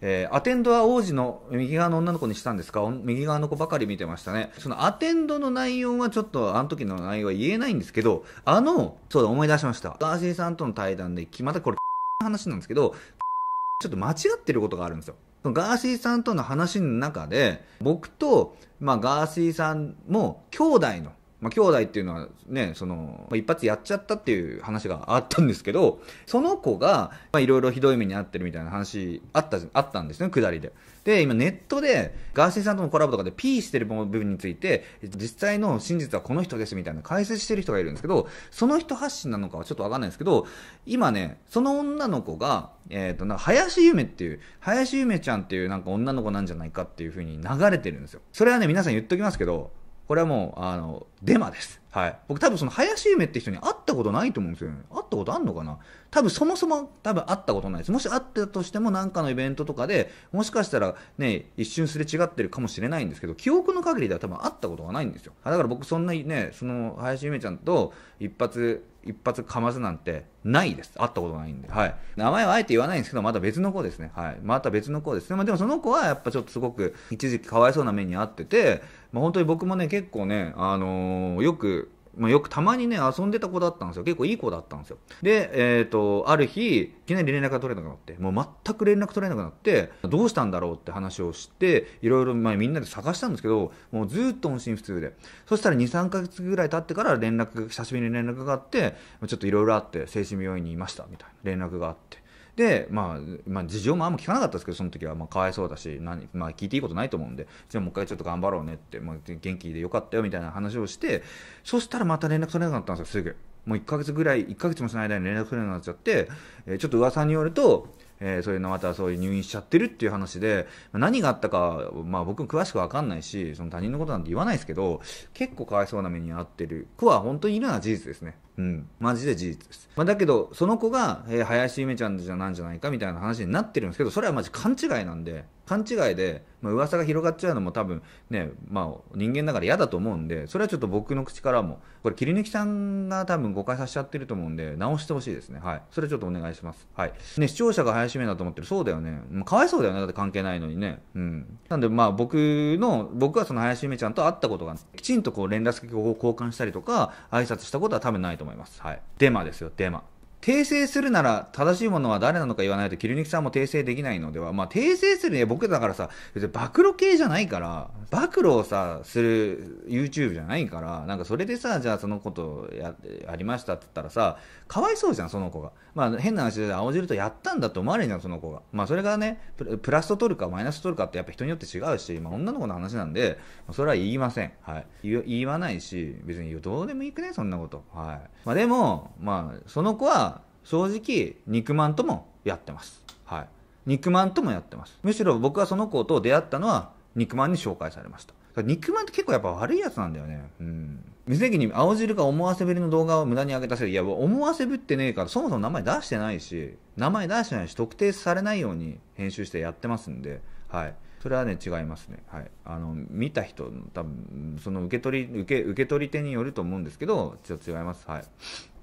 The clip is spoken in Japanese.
えー、アテンドは王子の右側の女の子にしたんですか右側の子ばかり見てましたね。そのアテンドの内容はちょっとあの時の内容は言えないんですけど、あの、そうだ思い出しました。ガーシーさんとの対談で、またこれ、話なんですけど、ちょっと間違ってることがあるんですよ。ガーシーさんとの話の中で、僕と、まあ、ガーシーさんも兄弟のまあ、兄弟っていうのはね、その、一発やっちゃったっていう話があったんですけど、その子が、まあ、いろいろひどい目に遭ってるみたいな話、あった、あったんですね、下りで。で、今ネットで、ガーシーさんとのコラボとかで P してる部分について、実際の真実はこの人ですみたいな解説してる人がいるんですけど、その人発信なのかはちょっとわかんないんですけど、今ね、その女の子が、えっ、ー、と、な、林夢っていう、林夢ちゃんっていうなんか女の子なんじゃないかっていうふうに流れてるんですよ。それはね、皆さん言っときますけど、これはもうあのデマです、はい、僕多分その林夢って人に会ったことないと思うんですよね会ったことあんのかな多分そもそも多分会ったことないですもし会ったとしても何かのイベントとかでもしかしたらね一瞬すれ違ってるかもしれないんですけど記憶の限りでは多分会ったことがないんですよだから僕そんなにねその林夢ちゃんと一発一発かますなんてないです。会ったことないんで。はい。名前はあえて言わないんですけど、また別の子ですね。はい。また別の子ですね。まあでもその子はやっぱちょっとすごく一時期かわいそうな目に遭ってて、まあ本当に僕もね、結構ね、あのー、よくまあ、よくたまにね、遊んでた子だったんですよ。結構いい子だったんですよ。で、えっ、ー、と、ある日、いきなり連絡が取れなくなって、もう全く連絡取れなくなって、どうしたんだろうって話をして、いろいろ、まあ、みんなで探したんですけど、もうずっと音信不通で。そしたら2、3ヶ月ぐらい経ってから連絡、久しぶりに連絡があって、ちょっといろいろあって、精神病院にいました、みたいな連絡があって。で、まあ、まあ、事情もあんま聞かなかったですけど、その時は、まあ、かわいそうだし、何まあ、聞いていいことないと思うんで、じゃあもう一回ちょっと頑張ろうねって、まあ、元気でよかったよみたいな話をして、そしたらまた連絡取れなかったんですよ、すぐ。もう1ヶ月ぐらい、1ヶ月もしない間に連絡取れなくなっちゃって、えー、ちょっと噂によると、えー、そういうのまたそういう入院しちゃってるっていう話で、何があったか、まあ僕も詳しくわかんないし、その他人のことなんて言わないですけど、結構かわいそうな目に遭ってる子は本当にいるのは事実ですね。うん、マジで事実です、まあ、だけどその子が、えー、林ゆめちゃんじゃなんじゃないかみたいな話になってるんですけどそれはマジ勘違いなんで勘違いで、まあ、噂が広がっちゃうのも多分ね、まあ、人間だから嫌だと思うんでそれはちょっと僕の口からもこれ切り抜きさんが多分誤解させちゃってると思うんで直してほしいですねはいそれちょっとお願いしますはいね視聴者が林ゆめだと思ってるそうだよね、まあ、かわいそうだよねだって関係ないのにねうんなんでまあ僕の僕はその林ゆめちゃんと会ったことがきちんとこう連絡先を交換したりとか挨拶したことは多分ないと思う思います。はい。デマですよ、デマ。訂正するなら正しいものは誰なのか言わないと、キルニキさんも訂正できないのでは、まあ、訂正するね、僕だからさ、別に暴露系じゃないから、暴露をさ、する YouTube じゃないから、なんかそれでさ、じゃあそのことや、ありましたって言ったらさ、かわいそうじゃん、その子が。まあ、変な話で青汁とやったんだと思われるじゃん、その子が。まあ、それがね、プラスと取るかマイナスと取るかってやっぱ人によって違うし、まあ、女の子の話なんで、それは言いません。はい。言わないし、別にどうでもいいくね、そんなこと。はい。まあ、でも、まあ、その子は、正直、肉まんともやってます。はい。肉まんともやってます。むしろ僕はその子と出会ったのは、肉まんに紹介されました。肉まんって結構やっぱ悪いやつなんだよね。うん。無責任、青汁が思わせぶりの動画を無駄に上げたせいで、いや、思わせぶってねえから、そもそも名前出してないし、名前出してないし、特定されないように編集してやってますんで、はい。それはね、違いますね。はい。あの、見た人、多分、その受け取り、受け、受け取り手によると思うんですけど、ちょっと違います。はい。